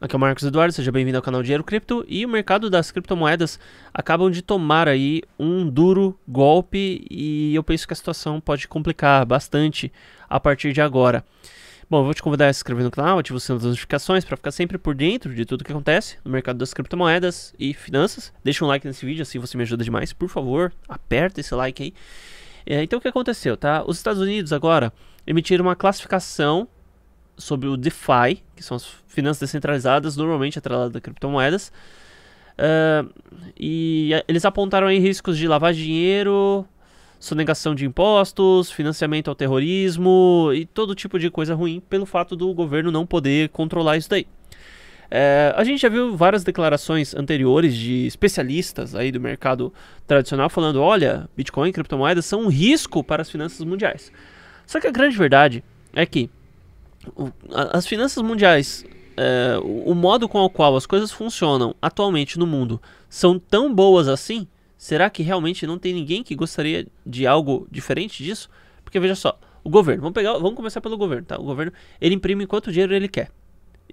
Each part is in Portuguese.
Aqui é o Marcos Eduardo, seja bem-vindo ao canal Dinheiro Cripto. E o mercado das criptomoedas acabam de tomar aí um duro golpe e eu penso que a situação pode complicar bastante a partir de agora. Bom, eu vou te convidar a se inscrever no canal, ativar o sino das notificações para ficar sempre por dentro de tudo que acontece no mercado das criptomoedas e finanças. Deixa um like nesse vídeo, assim você me ajuda demais. Por favor, aperta esse like aí. É, então, o que aconteceu, tá? Os Estados Unidos agora emitiram uma classificação sobre o DeFi, que são as finanças descentralizadas, normalmente atreladas a criptomoedas. Uh, e eles apontaram aí riscos de lavar dinheiro, sonegação de impostos, financiamento ao terrorismo e todo tipo de coisa ruim pelo fato do governo não poder controlar isso daí. É, a gente já viu várias declarações anteriores de especialistas aí do mercado tradicional falando, olha, Bitcoin e criptomoedas são um risco para as finanças mundiais. Só que a grande verdade é que as finanças mundiais, é, o, o modo com o qual as coisas funcionam atualmente no mundo são tão boas assim? Será que realmente não tem ninguém que gostaria de algo diferente disso? Porque veja só, o governo, vamos pegar, vamos começar pelo governo, tá? O governo, ele imprime quanto dinheiro ele quer.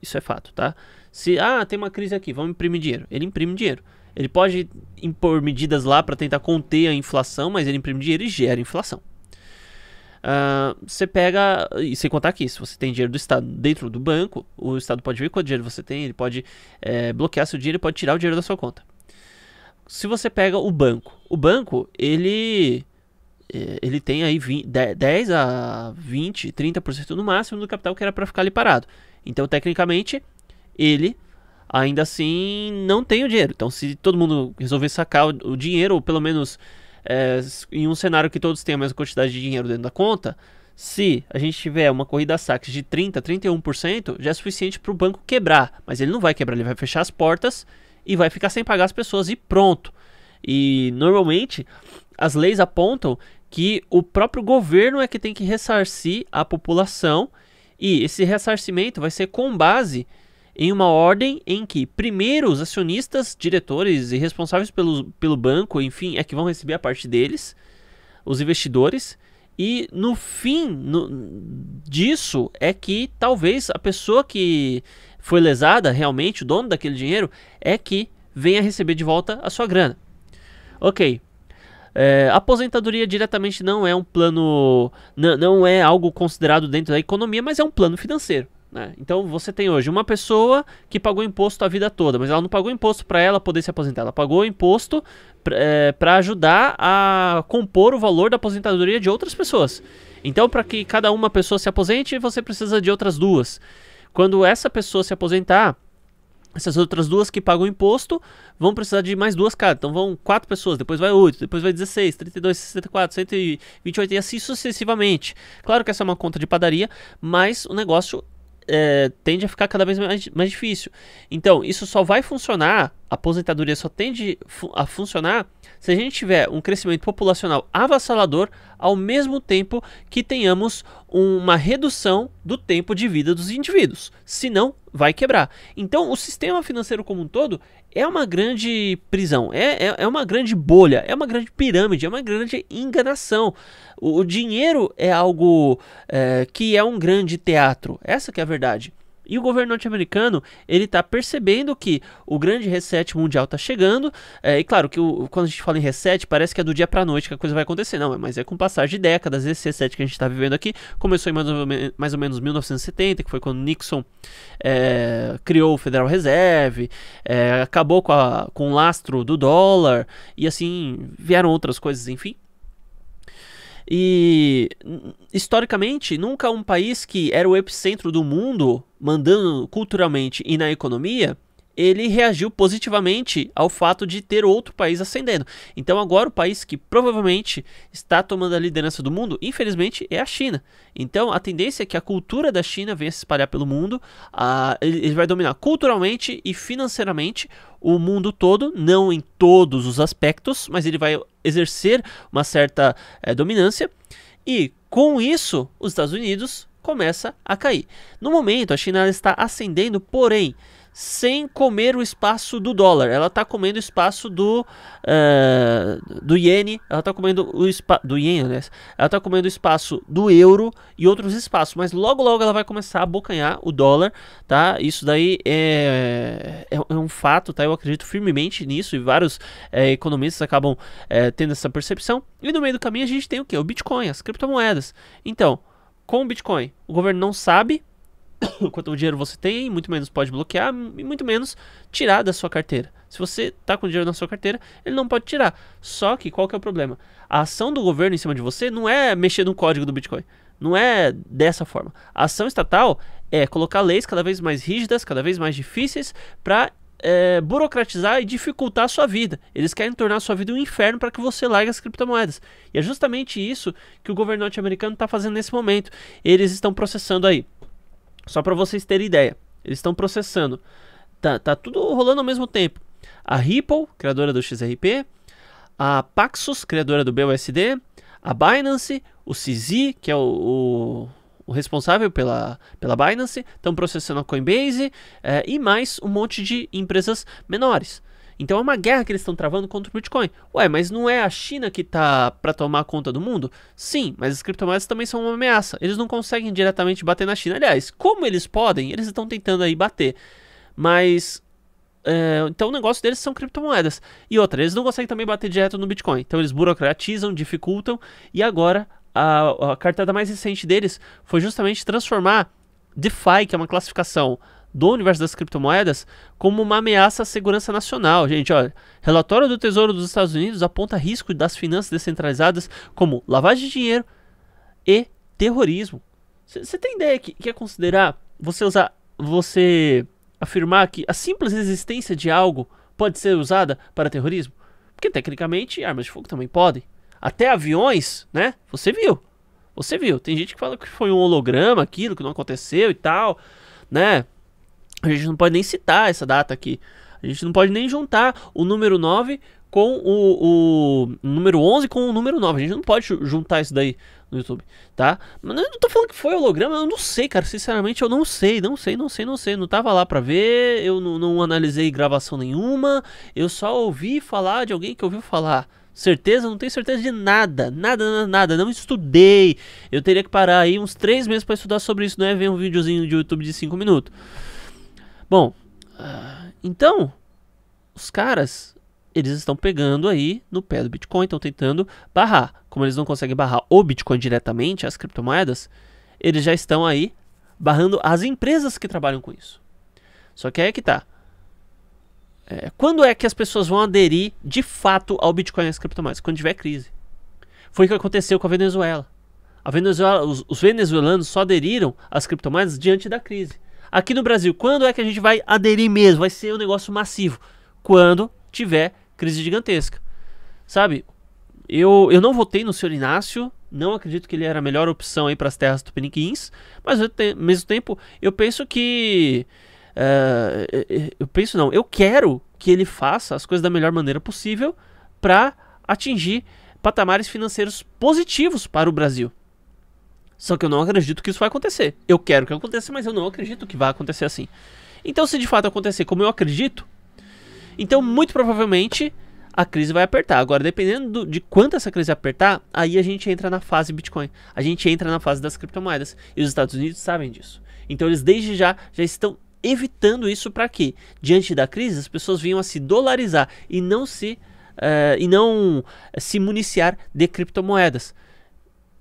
Isso é fato, tá? Se ah, tem uma crise aqui, vamos imprimir dinheiro. Ele imprime dinheiro. Ele pode impor medidas lá para tentar conter a inflação, mas ele imprime dinheiro e gera inflação. Ah, você pega, e sem contar que se você tem dinheiro do Estado dentro do banco, o Estado pode ver quanto dinheiro você tem, ele pode é, bloquear seu dinheiro, e pode tirar o dinheiro da sua conta. Se você pega o banco, o banco, ele eh, ele tem aí 20, 10 a 20, 30% no máximo do capital que era para ficar ali parado. Então, tecnicamente, ele ainda assim não tem o dinheiro. Então, se todo mundo resolver sacar o dinheiro, ou pelo menos é, em um cenário que todos têm a mesma quantidade de dinheiro dentro da conta, se a gente tiver uma corrida a saques de 30%, 31%, já é suficiente para o banco quebrar. Mas ele não vai quebrar, ele vai fechar as portas e vai ficar sem pagar as pessoas e pronto. E normalmente as leis apontam que o próprio governo é que tem que ressarcir a população e esse ressarcimento vai ser com base em uma ordem em que primeiro os acionistas, diretores e responsáveis pelo, pelo banco, enfim, é que vão receber a parte deles, os investidores, e no fim no, disso é que talvez a pessoa que foi lesada, realmente o dono daquele dinheiro, é que venha receber de volta a sua grana. Ok. É, aposentadoria diretamente não é um plano, não, não é algo considerado dentro da economia, mas é um plano financeiro. Né? Então você tem hoje uma pessoa que pagou imposto a vida toda, mas ela não pagou imposto para ela poder se aposentar, ela pagou imposto para é, ajudar a compor o valor da aposentadoria de outras pessoas. Então, para que cada uma pessoa se aposente, você precisa de outras duas. Quando essa pessoa se aposentar, essas outras duas que pagam imposto vão precisar de mais duas cada. Então vão quatro pessoas, depois vai oito, depois vai 16, 32, 64, 128 e assim sucessivamente. Claro que essa é uma conta de padaria, mas o negócio é, tende a ficar cada vez mais, mais difícil. Então, isso só vai funcionar a aposentadoria só tende a funcionar se a gente tiver um crescimento populacional avassalador, ao mesmo tempo que tenhamos uma redução do tempo de vida dos indivíduos. Senão, vai quebrar. Então, o sistema financeiro como um todo é uma grande prisão, é, é, é uma grande bolha, é uma grande pirâmide, é uma grande enganação. O, o dinheiro é algo é, que é um grande teatro. Essa que é a verdade. E o governo norte-americano, ele tá percebendo que o grande reset mundial tá chegando. É, e claro que o, quando a gente fala em reset, parece que é do dia para noite que a coisa vai acontecer. Não, mas é com o passar de décadas. Esse reset que a gente tá vivendo aqui começou em mais ou, me, mais ou menos 1970, que foi quando Nixon é, criou o Federal Reserve, é, acabou com, a, com o lastro do dólar, e assim vieram outras coisas, enfim. E historicamente, nunca um país que era o epicentro do mundo, mandando culturalmente e na economia, ele reagiu positivamente ao fato de ter outro país ascendendo. Então agora o país que provavelmente está tomando a liderança do mundo, infelizmente, é a China. Então a tendência é que a cultura da China venha se espalhar pelo mundo, a, ele, ele vai dominar culturalmente e financeiramente o mundo todo, não em todos os aspectos, mas ele vai exercer uma certa é, dominância e com isso os Estados Unidos começa a cair. No momento a China está ascendendo, porém sem comer o espaço do dólar. Ela está comendo o espaço do uh, do iene, ela está comendo o espaço do iene, né? Ela está comendo o espaço do euro e outros espaços, mas logo logo ela vai começar a abocanhar o dólar, tá? Isso daí é, é, é um fato, tá? Eu acredito firmemente nisso e vários é, economistas acabam eh, tendo essa percepção. E no meio do caminho a gente tem o que? O Bitcoin, as criptomoedas. Então, com o Bitcoin, o governo não sabe quanto dinheiro você tem, muito menos pode bloquear e muito menos tirar da sua carteira. Se você está com dinheiro na sua carteira, ele não pode tirar. Só que qual que é o problema? A ação do governo em cima de você não é mexer no código do Bitcoin. Não é dessa forma. A ação estatal é colocar leis cada vez mais rígidas, cada vez mais difíceis para é, burocratizar e dificultar a sua vida. Eles querem tornar a sua vida um inferno para que você largue as criptomoedas. E é justamente isso que o governo norte-americano está fazendo nesse momento. Eles estão processando aí só para vocês terem ideia, eles estão processando. Tá, tá tudo rolando ao mesmo tempo. A Ripple, criadora do XRP, a Paxos, criadora do BUSD, a Binance, o CZ, que é o, o, o responsável pela, pela Binance, estão processando a Coinbase é, e mais um monte de empresas menores. Então é uma guerra que eles estão travando contra o Bitcoin. Ué, mas não é a China que tá para tomar conta do mundo? Sim, mas as criptomoedas também são uma ameaça. Eles não conseguem diretamente bater na China. Aliás, como eles podem, eles estão tentando aí bater. Mas é, então o negócio deles são criptomoedas. E outra, eles não conseguem também bater direto no Bitcoin. Então eles burocratizam, dificultam. E agora a, a cartada mais recente deles foi justamente transformar DeFi, que é uma classificação do universo das criptomoedas como uma ameaça à segurança nacional. Gente, olha, relatório do Tesouro dos Estados Unidos aponta risco das finanças descentralizadas como lavagem de dinheiro e terrorismo. Você tem ideia que, que é considerar você usar, você afirmar que a simples existência de algo pode ser usada para terrorismo? Porque tecnicamente armas de fogo também podem. Até aviões, né? Você viu. Você viu. Tem gente que fala que foi um holograma aquilo, que não aconteceu e tal, né? A gente não pode nem citar essa data aqui. A gente não pode nem juntar o número 9 com o, o número 11 com o número 9. A gente não pode juntar isso daí no YouTube, tá? Mas eu não tô falando que foi holograma, eu não sei, cara. Sinceramente, eu não sei, não sei, não sei, não sei. Não tava lá pra ver, eu não, não analisei gravação nenhuma. Eu só ouvi falar de alguém que ouviu falar. Certeza? Não tenho certeza de nada. Nada, nada, nada. Não estudei. Eu teria que parar aí uns 3 meses para estudar sobre isso. Não é ver um videozinho de YouTube de 5 minutos. Bom, então, os caras, eles estão pegando aí no pé do Bitcoin, estão tentando barrar. Como eles não conseguem barrar o Bitcoin diretamente, as criptomoedas, eles já estão aí barrando as empresas que trabalham com isso. Só que aí é que tá. É, quando é que as pessoas vão aderir de fato ao Bitcoin e às criptomoedas? Quando tiver crise. Foi o que aconteceu com a Venezuela. A Venezuela os, os venezuelanos só aderiram às criptomoedas diante da crise aqui no Brasil, quando é que a gente vai aderir mesmo? Vai ser um negócio massivo. Quando tiver crise gigantesca. Sabe? Eu, eu não votei no senhor Inácio, não acredito que ele era a melhor opção aí para as terras tupiniquins, mas ao te mesmo tempo eu penso que. Uh, eu penso não, eu quero que ele faça as coisas da melhor maneira possível para atingir patamares financeiros positivos para o Brasil. Só que eu não acredito que isso vai acontecer. Eu quero que aconteça, mas eu não acredito que vai acontecer assim. Então, se de fato acontecer como eu acredito, então muito provavelmente a crise vai apertar. Agora, dependendo de quanto essa crise apertar, aí a gente entra na fase Bitcoin. A gente entra na fase das criptomoedas. E os Estados Unidos sabem disso. Então, eles desde já já estão evitando isso para que, diante da crise, as pessoas venham a se dolarizar e não se uh, e não eh, se municiar de criptomoedas.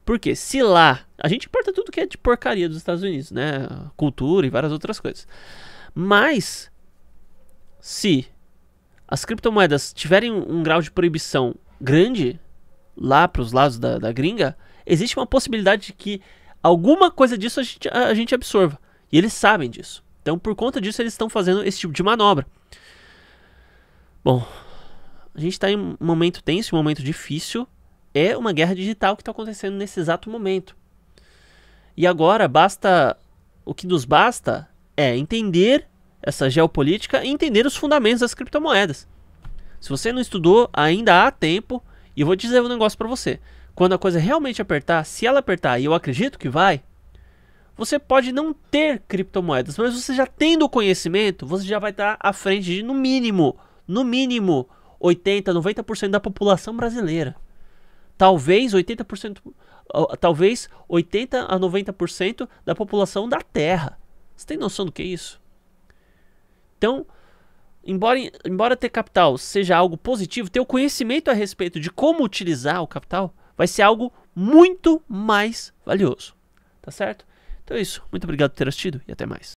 Porque se lá, a gente importa tudo que é de porcaria dos Estados Unidos, né? Cultura e várias outras coisas. Mas se as criptomoedas tiverem um, um grau de proibição grande lá para os lados da, da, gringa, existe uma possibilidade de que alguma coisa disso a gente, a, a gente absorva. E eles sabem disso. Então, por conta disso, eles estão fazendo esse tipo de manobra. Bom, a gente está em um momento tenso, um momento difícil é uma guerra digital que está acontecendo nesse exato momento. E agora basta. O que nos basta é entender essa geopolítica e entender os fundamentos das criptomoedas. Se você não estudou, ainda há tempo. E eu vou dizer um negócio para você. Quando a coisa realmente apertar, se ela apertar, e eu acredito que vai, você pode não ter criptomoedas, mas você já tendo o conhecimento, você já vai estar tá à frente de, no mínimo, no mínimo, 80, 90% da população brasileira. Talvez 80%, talvez 80 a 90% da população da Terra. Você tem noção do que é isso? Então, embora, embora ter capital seja algo positivo, ter o conhecimento a respeito de como utilizar o capital vai ser algo muito mais valioso. Tá certo? Então é isso. Muito obrigado por ter assistido e até mais.